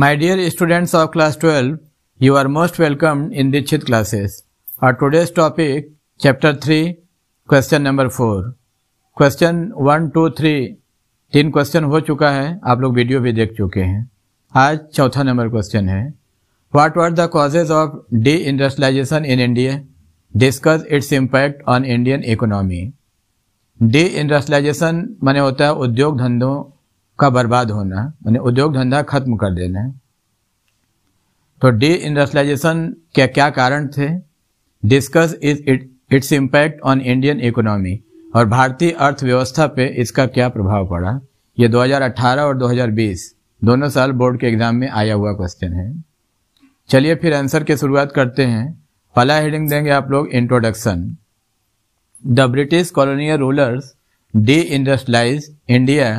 My dear students of class 12, you are most welcome in Dikshit classes. Our today's topic, chapter 3, question number four question one two three तीन question हो चुका है आप लोग video भी देख चुके हैं आज चौथा नंबर क्वेश्चन है what were the causes of deindustrialization in India discuss its impact on Indian economy deindustrialization माने होता है उद्योग धंधों का बर्बाद होना यानी उद्योग धंधा खत्म कर देना तो डी इंडस्ट्रियलाइजेशन के क्या कारण थे discuss is its impact on Indian economy और भारतीय अर्थव्यवस्था पे इसका क्या प्रभाव पड़ा ये 2018 और 2020 दोनों साल बोर्ड के एग्जाम में आया हुआ क्वेश्चन है चलिए फिर आंसर की शुरुआत करते हैं पहला हेडिंग देंगे आप लोग introduction the British colonial rulers deindustrialize India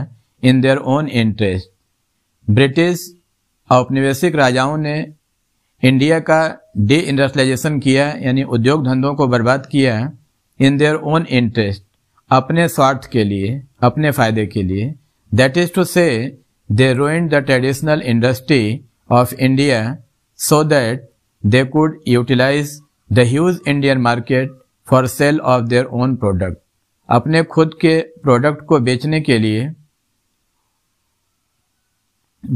in their own interest British औपनिवेशिक राजाओं ने इंडिया का डी इंडस्ट्रियलाइजेशन किया यानी उद्योग धंधों को बर्बाद किया इन देयर ओन इंटरेस्ट अपने स्वार्थ के लिए अपने फायदे के लिए that is to say they ruined the traditional industry of India so that they could utilize the huge Indian market for sale of their own product अपने खुद के प्रोडक्ट को बेचने के लिए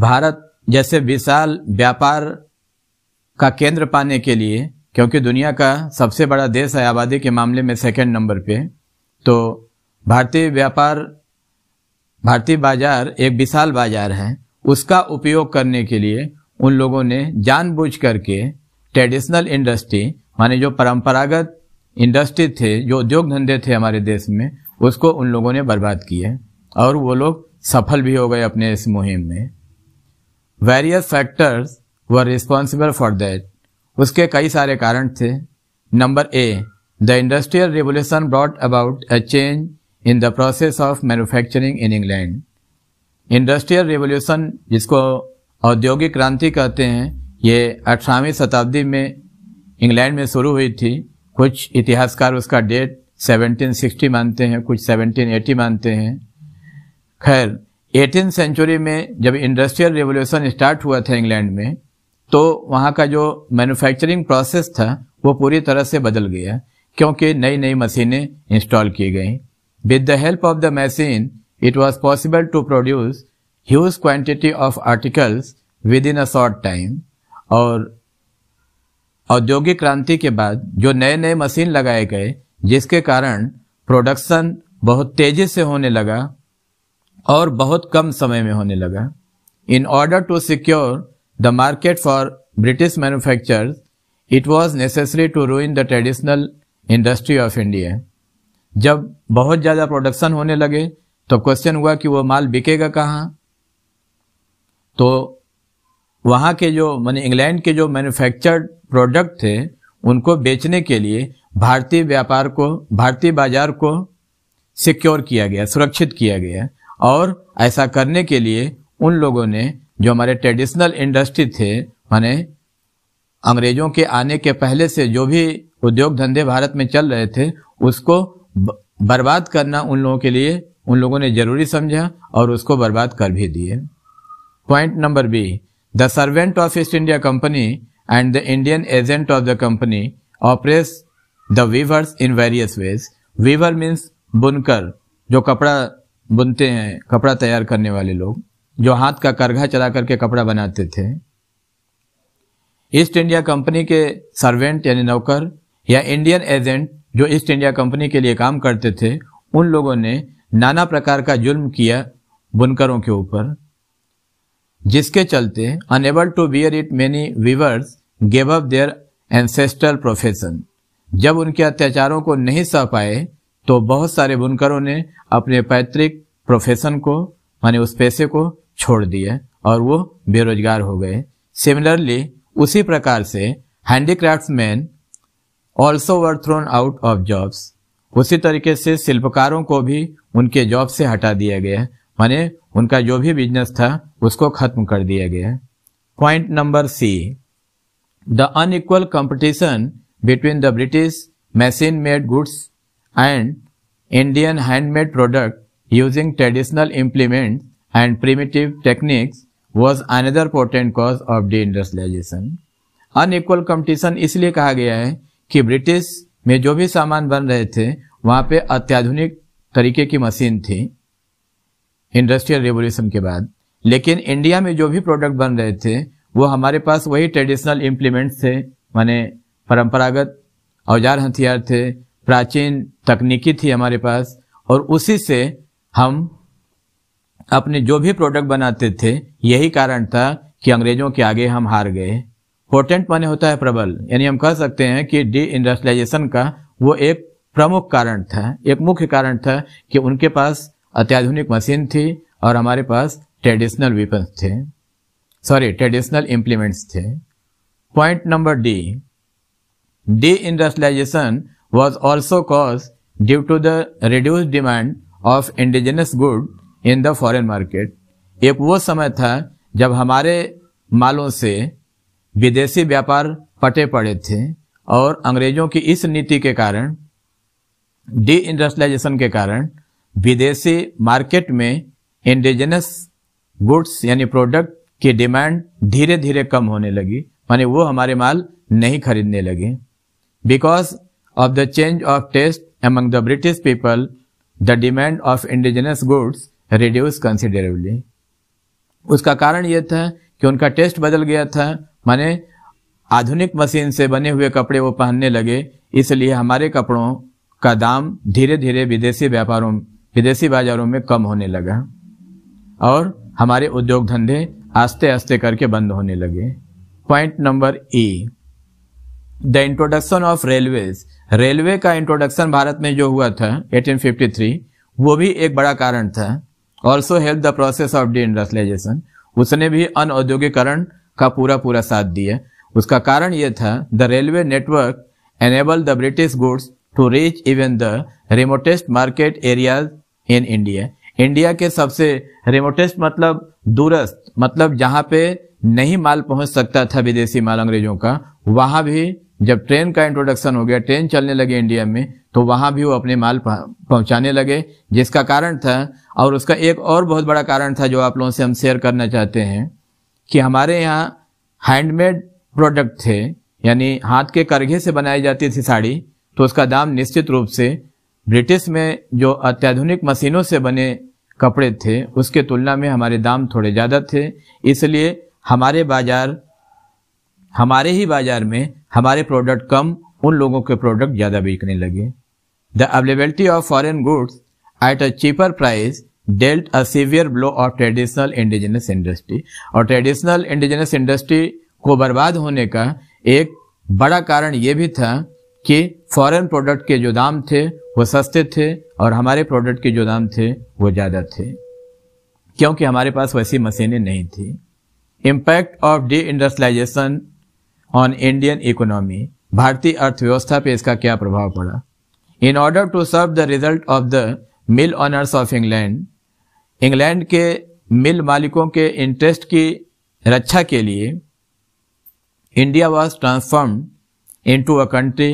भारत जैसे विशाल व्यापार का केंद्र पाने के लिए क्योंकि दुनिया का सबसे बड़ा देश है आबादी के मामले में सेकेंड नंबर पे तो भारतीय व्यापार भारतीय बाजार एक विशाल बाजार है उसका उपयोग करने के लिए उन लोगों ने जानबूझ करके ट्रेडिशनल इंडस्ट्री माने जो परंपरागत इंडस्ट्री थे जो उद्योग धंधे थे हमारे देश में उसको उन लोगों ने बर्बाद किया और वो लोग सफल भी हो गए अपने इस मुहिम में various factors were responsible for that उसके कई सारे कारण थे number A the industrial revolution brought about a change in the process of manufacturing in England industrial revolution जिसको औद्योगिक क्रांति कहते हैं ये अठारहवीं शताब्दी में इंग्लैंड में शुरू हुई थी कुछ इतिहासकार उसका डेट 1760 मानते हैं कुछ 1780 मानते हैं खैर एटीन सेंचुरी में जब इंडस्ट्रियल रेवोल्यूशन स्टार्ट हुआ था इंग्लैंड में तो वहाँ का जो मैन्युफैक्चरिंग प्रोसेस था वो पूरी तरह से बदल गया क्योंकि नई नई मशीनें इंस्टॉल की गई with the help of the machine it was possible to produce huge quantity of articles within a short time और औद्योगिक क्रांति के बाद जो नए नए मशीन लगाए गए जिसके कारण प्रोडक्शन बहुत तेज़ी से होने लगा और बहुत कम समय में होने लगा in order to secure the market for British manufacture it was necessary to ruin the traditional industry of India जब बहुत ज़्यादा प्रोडक्शन होने लगे तो क्वेश्चन हुआ कि वो माल बिकेगा कहाँ तो वहाँ के जो मैंने इंग्लैंड के जो मैन्युफैक्चर्ड प्रोडक्ट थे उनको बेचने के लिए भारतीय व्यापार को भारतीय बाजार को सिक्योर किया गया सुरक्षित किया गया और ऐसा करने के लिए उन लोगों ने जो हमारे ट्रेडिशनल इंडस्ट्री थे माने अंग्रेजों के आने के पहले से जो भी उद्योग धंधे भारत में चल रहे थे उसको बर्बाद करना उन लोगों के लिए उन लोगों ने जरूरी समझा और उसको बर्बाद कर भी दिए point number B the servant of East India Company and the Indian agent of the company operates the weavers in various ways weaver means बुनकर जो कपड़ा बुनते हैं कपड़ा तैयार करने वाले लोग जो हाथ का करघा चला करके कपड़ा बनाते थे ईस्ट इंडिया कंपनी के सर्वेंट यानी नौकर या इंडियन एजेंट जो ईस्ट इंडिया कंपनी के लिए काम करते थे उन लोगों ने नाना प्रकार का जुल्म किया बुनकरों के ऊपर जिसके चलते unable to bear it many weavers gave up their ancestor profession जब उनके अत्याचारों को नहीं सह पाए तो बहुत सारे बुनकरों ने अपने पैतृक प्रोफेशन को माने उस पैसे को छोड़ दिए और वो बेरोजगार हो गए सिमिलरली उसी प्रकार से handicraft man also were thrown out of jobs उसी तरीके से शिल्पकारों को भी उनके जॉब से हटा दिया गया माने उनका जो भी बिजनेस था उसको खत्म कर दिया गया point number C the unequal competition between the British machine made goods and Indian handmade product using traditional implements and primitive techniques was another potent cause of deindustrialization. Unequal competition इसलिए कहा गया है कि ब्रिटिश में जो भी सामान बन रहे थे वहां पे अत्याधुनिक तरीके की मशीन थी इंडस्ट्रियल रेवोल्यूशन के बाद लेकिन इंडिया में जो भी प्रोडक्ट बन रहे थे वो हमारे पास वही ट्रेडिशनल इम्प्लीमेंट्स थे माने परंपरागत औजार हथियार थे प्राचीन तकनीकी थी हमारे पास और उसी से हम अपने जो भी प्रोडक्ट बनाते थे यही कारण था कि अंग्रेजों के आगे हम हार गए पोटेंट माने होता है प्रबल यानी हम कह सकते हैं कि डी इंडस्ट्रियलाइजेशन का वो एक प्रमुख कारण था एक मुख्य कारण था कि उनके पास अत्याधुनिक मशीन थी और हमारे पास ट्रेडिशनल वेपन्स थे सॉरी ट्रेडिशनल इम्प्लीमेंट्स थे point number D deindustrialization was also caused due to the reduced demand of indigenous good in the foreign market. एक वो समय था जब हमारे मालों से विदेशी व्यापार पटे पड़े थे और अंग्रेजों की इस नीति के कारण डी इंडस्ट्रियलाइजेशन के कारण विदेशी मार्केट में इंडिजिनस गुड्स यानी प्रोडक्ट की डिमांड धीरे धीरे कम होने लगी मानी वो हमारे माल नहीं खरीदने लगे because of the change of taste among the British people, the demand of indigenous goods reduced considerably. उसका कारण यह था कि उनका टेस्ट बदल गया था माने आधुनिक मशीन से बने हुए कपड़े वो पहनने लगे इसलिए हमारे कपड़ों का दाम धीरे धीरे विदेशी व्यापारों विदेशी बाजारों में कम होने लगा और हमारे उद्योग धंधे आस्ते आस्ते करके बंद होने लगे point number E the introduction of railways railway का इंट्रोडक्शन भारत में जो हुआ था 1853 वो भी एक बड़ा कारण था also help the process of deindustrialization उसने भी औद्योगिकरण का पूरा पूरा साथ दिया उसका कारण यह था the railway network enable the British goods to reach even the remotest market area in India India के सबसे रिमोटेस्ट मतलब दूरस्थ मतलब जहां पे नहीं माल पहुंच सकता था विदेशी माल अंग्रेजों का वहां भी जब ट्रेन का इंट्रोडक्शन हो गया ट्रेन चलने लगे इंडिया में तो वहाँ भी वो अपने माल पहुँचाने लगे जिसका कारण था और उसका एक और बहुत बड़ा कारण था जो आप लोगों से हम शेयर करना चाहते हैं कि हमारे यहाँ हैंडमेड प्रोडक्ट थे यानी हाथ के करघे से बनाई जाती थी साड़ी तो उसका दाम निश्चित रूप से ब्रिटिश में जो अत्याधुनिक मशीनों से बने कपड़े थे उसके तुलना में हमारे दाम थोड़े ज़्यादा थे इसलिए हमारे बाजार हमारे ही बाजार में हमारे प्रोडक्ट कम उन लोगों के प्रोडक्ट ज़्यादा बिकने लगे the availability of foreign goods at a cheaper price dealt a severe blow of traditional indigenous industry और ट्रेडिशनल इंडिजिनस इंडस्ट्री को बर्बाद होने का एक बड़ा कारण ये भी था कि फॉरेन प्रोडक्ट के जो दाम थे वो सस्ते थे और हमारे प्रोडक्ट के जो दाम थे वो ज़्यादा थे क्योंकि हमारे पास वैसी मशीनें नहीं थी impact of deindustrialization on Indian economy भारतीय अर्थव्यवस्था पे इसका क्या प्रभाव पड़ा in order to serve the result of the mill owners of England England के मिल मालिकों के इंटरेस्ट की रक्षा के लिए India was transform into a country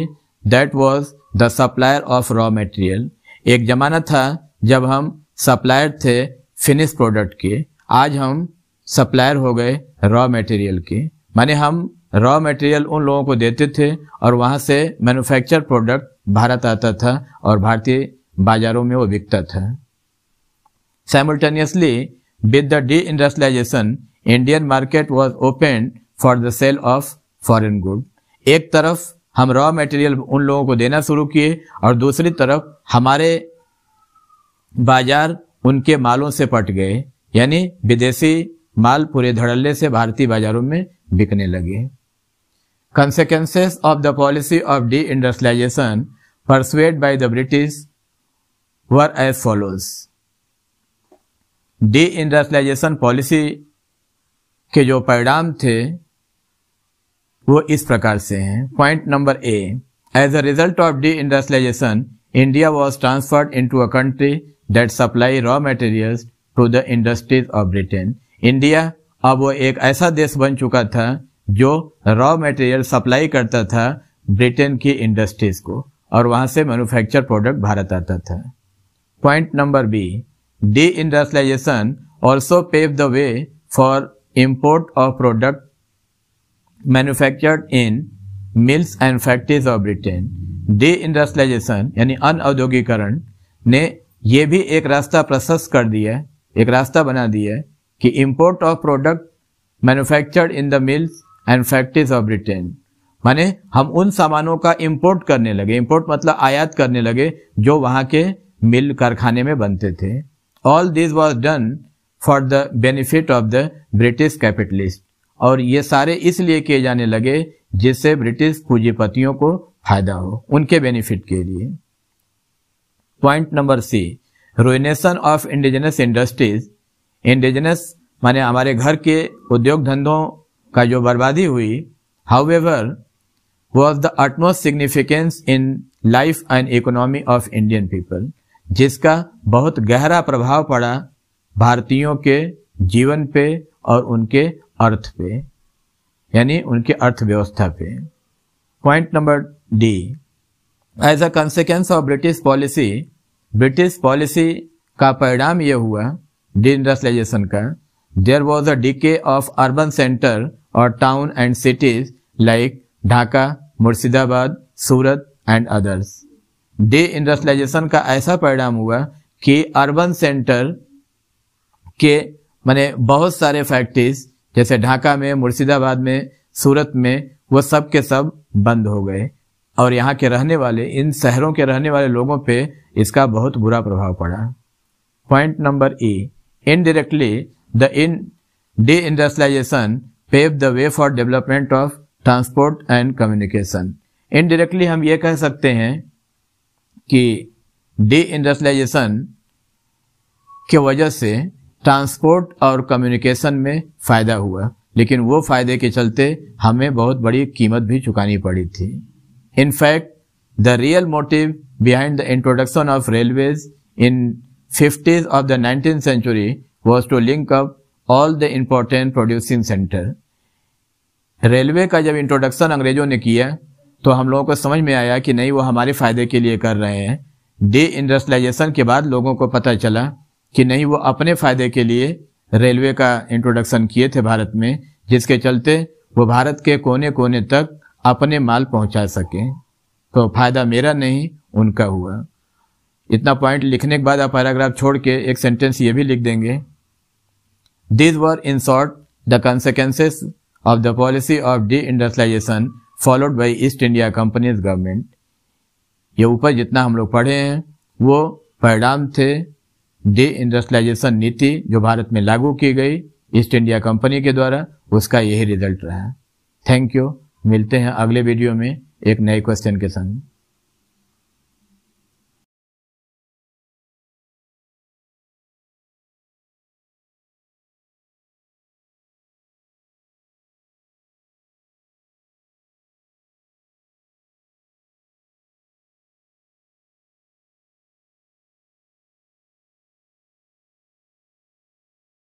that was the supplier of raw material एक जमाना था जब हम सप्लायर थे फिनिश प्रोडक्ट के आज हम सप्लायर हो गए रॉ मटेरियल के माने हम रॉ मटेरियल उन लोगों को देते थे और वहां से मैन्युफैक्चर प्रोडक्ट भारत आता था और भारतीय बाजारों में वो बिकता था simultaneously with the deindustrialization Indian market was open for the sale of foreign good एक तरफ हम रॉ मटेरियल उन लोगों को देना शुरू किए और दूसरी तरफ हमारे बाजार उनके मालों से पट गए यानी विदेशी माल पूरे धड़ल्ले से भारतीय बाजारों में बिकने लगे Consequences of the policy of deindustrialization pursued by the British were as follows. Deindustrialization policy के जो परिणाम थे वो इस प्रकार से हैं point number A as a result of deindustrialization India was transferred into a country that supply raw materials to the industries of Britain India अब वो एक ऐसा देश बन चुका था जो रॉ मटेरियल सप्लाई करता था ब्रिटेन की इंडस्ट्रीज को और वहां से मैन्युफैक्चर प्रोडक्ट भारत आता था point number B deindustrialization also pave the way for import of product manufactured in mills and factories of Britain deindustrialization यानी अन औद्योगिकरण ने यह भी एक रास्ता प्रशस्त कर दिया एक रास्ता बना दिया कि import of product manufactured in the mills and factories of Britain माने हम उन सामानों का इंपोर्ट करने लगे इंपोर्ट मतलब आयात करने लगे जो वहां के मिल कारखाने में बनते थे all this was done for the benefit of the British capitalist और ये सारे इसलिए किए जाने लगे जिससे ब्रिटिश पूंजीपतियों को फायदा हो उनके बेनिफिट के लिए point number C ruination of indigenous industries indigenous माने हमारे घर के उद्योग धंधों का जो बर्बादी हुई however was the utmost significance in life and economy of Indian people जिसका बहुत गहरा प्रभाव पड़ा भारतीयों के जीवन पे और उनके अर्थ पे यानी उनके अर्थव्यवस्था पे point number D as a consequence of British policy British policy का परिणाम यह हुआ डिंडस्ट्रियलाइजेशन का there was a decay of urban center और town and cities like Dhaka Murshidabad Surat and others deindustrialization का ऐसा परिणाम हुआ कि अर्बन सेंटर के मैंने बहुत सारे फैक्ट्रीज जैसे ढाका में मुर्शिदाबाद में सूरत में वो सब के सब बंद हो गए और यहाँ के रहने वाले इन शहरों के रहने वाले लोगों पे इसका बहुत बुरा प्रभाव पड़ा point number E indirectly the in deindustrialization pave the way for development of transport and communication indirectly हम ये कह सकते हैं कि डी इंडस्ट्रियलाइजेशन के वजह से ट्रांसपोर्ट और कम्युनिकेशन में फ़ायदा हुआ लेकिन वो फ़ायदे के चलते हमें बहुत बड़ी कीमत भी चुकानी पड़ी थी in fact the real motive behind the introduction of railways in fifties of the nineteen century was to link up all the important producing center railway का जब इंट्रोडक्शन अंग्रेजों ने किया तो हम लोगों को समझ में आया कि नहीं वो हमारे फ़ायदे के लिए कर रहे हैं डी इंडस्ट्रियलाइजेशन के बाद लोगों को पता चला कि नहीं वो अपने फ़ायदे के लिए रेलवे का इंट्रोडक्शन किए थे भारत में जिसके चलते वो भारत के कोने कोने तक अपने माल पहुंचा सके तो फ़ायदा मेरा नहीं उनका हुआ इतना पॉइंट लिखने के बाद आप पैराग्राफ छोड़ के एक सेंटेंस ये भी लिख देंगे These were in short the consequences of the policy of deindustrialization followed by East India Company's government. ये ऊपर जितना हम लोग पढ़े हैं वो परिणाम थे डी इंडस्ट्रियलाइजेशन नीति जो भारत में लागू की गई ईस्ट इंडिया कंपनी के द्वारा उसका यही रिजल्ट रहा थैंक यू मिलते हैं अगले वीडियो में एक नए क्वेश्चन के संग